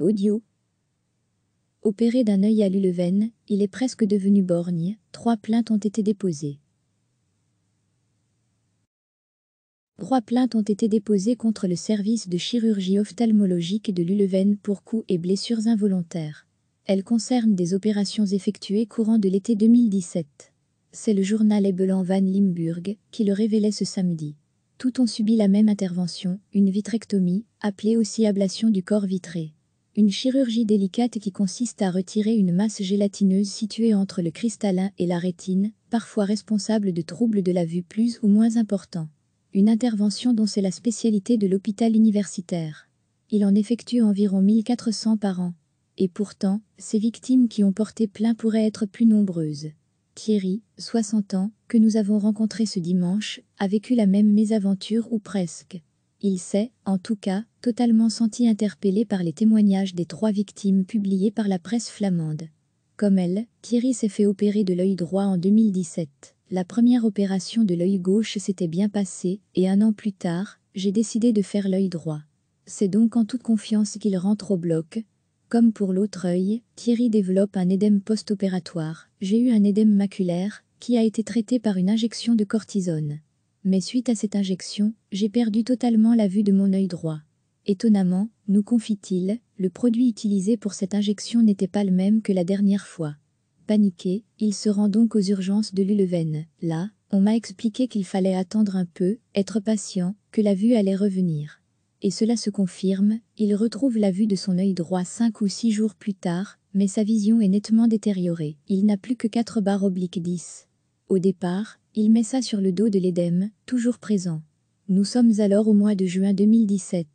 Audio. Opéré d'un œil à l'Uleven, il est presque devenu borgne, trois plaintes ont été déposées. Trois plaintes ont été déposées contre le service de chirurgie ophtalmologique de l'Uleven pour coups et blessures involontaires. Elles concernent des opérations effectuées courant de l'été 2017. C'est le journal Ebelan van Limburg qui le révélait ce samedi. Tout ont subi la même intervention, une vitrectomie, appelée aussi ablation du corps vitré une chirurgie délicate qui consiste à retirer une masse gélatineuse située entre le cristallin et la rétine, parfois responsable de troubles de la vue plus ou moins importants. Une intervention dont c'est la spécialité de l'hôpital universitaire. Il en effectue environ 1400 par an. Et pourtant, ces victimes qui ont porté plainte pourraient être plus nombreuses. Thierry, 60 ans, que nous avons rencontré ce dimanche, a vécu la même mésaventure ou presque. Il s'est, en tout cas, totalement senti interpellé par les témoignages des trois victimes publiés par la presse flamande. Comme elle, Thierry s'est fait opérer de l'œil droit en 2017. La première opération de l'œil gauche s'était bien passée, et un an plus tard, j'ai décidé de faire l'œil droit. C'est donc en toute confiance qu'il rentre au bloc. Comme pour l'autre œil, Thierry développe un édème post-opératoire. J'ai eu un édème maculaire, qui a été traité par une injection de cortisone mais suite à cette injection, j'ai perdu totalement la vue de mon œil droit. Étonnamment, nous confie-t-il, le produit utilisé pour cette injection n'était pas le même que la dernière fois. Paniqué, il se rend donc aux urgences de l'Uleven. »« Là, on m'a expliqué qu'il fallait attendre un peu, être patient, que la vue allait revenir. Et cela se confirme, il retrouve la vue de son œil droit cinq ou six jours plus tard, mais sa vision est nettement détériorée. Il n'a plus que 4 barres obliques 10. Au départ, il met ça sur le dos de l'Édème, toujours présent. Nous sommes alors au mois de juin 2017.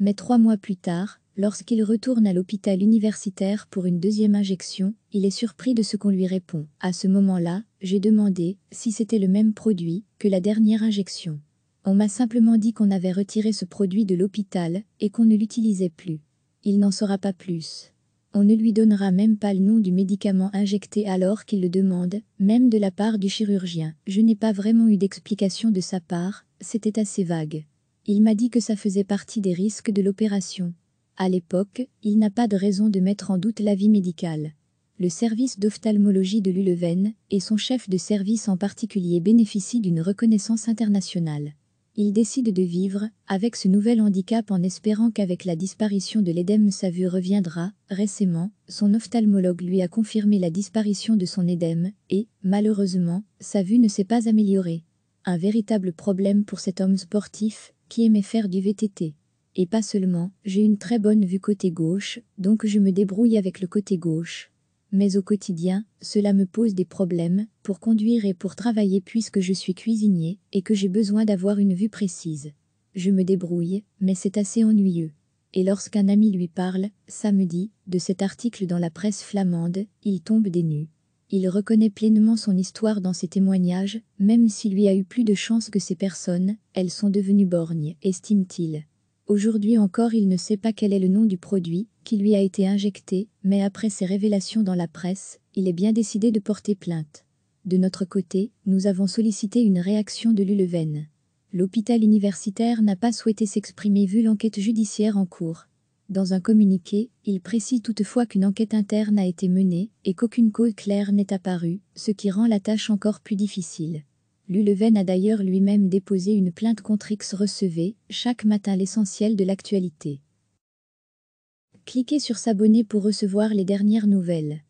Mais trois mois plus tard, lorsqu'il retourne à l'hôpital universitaire pour une deuxième injection, il est surpris de ce qu'on lui répond. À ce moment-là, j'ai demandé si c'était le même produit que la dernière injection. On m'a simplement dit qu'on avait retiré ce produit de l'hôpital et qu'on ne l'utilisait plus. Il n'en saura pas plus. On ne lui donnera même pas le nom du médicament injecté alors qu'il le demande, même de la part du chirurgien. Je n'ai pas vraiment eu d'explication de sa part, c'était assez vague. Il m'a dit que ça faisait partie des risques de l'opération. À l'époque, il n'a pas de raison de mettre en doute l'avis médical le service d'ophtalmologie de l'Uleven et son chef de service en particulier bénéficient d'une reconnaissance internationale il décide de vivre avec ce nouvel handicap en espérant qu'avec la disparition de l'édème sa vue reviendra. Récemment, son ophtalmologue lui a confirmé la disparition de son édème et, malheureusement, sa vue ne s'est pas améliorée. Un véritable problème pour cet homme sportif qui aimait faire du VTT. Et pas seulement, j'ai une très bonne vue côté gauche, donc je me débrouille avec le côté gauche. Mais au quotidien, cela me pose des problèmes, pour conduire et pour travailler puisque je suis cuisinier, et que j'ai besoin d'avoir une vue précise. Je me débrouille, mais c'est assez ennuyeux. Et lorsqu'un ami lui parle, samedi, de cet article dans la presse flamande, il tombe des nues. Il reconnaît pleinement son histoire dans ses témoignages, même s'il lui a eu plus de chance que ces personnes, elles sont devenues borgnes, estime-t-il. Aujourd'hui encore il ne sait pas quel est le nom du produit qui lui a été injecté, mais après ses révélations dans la presse, il est bien décidé de porter plainte. De notre côté, nous avons sollicité une réaction de l'ULEVEN. L'hôpital universitaire n'a pas souhaité s'exprimer vu l'enquête judiciaire en cours. Dans un communiqué, il précise toutefois qu'une enquête interne a été menée et qu'aucune cause claire n'est apparue, ce qui rend la tâche encore plus difficile. L'Uleven a d'ailleurs lui-même déposé une plainte contre X recevait, chaque matin l'essentiel de l'actualité. Cliquez sur s'abonner pour recevoir les dernières nouvelles.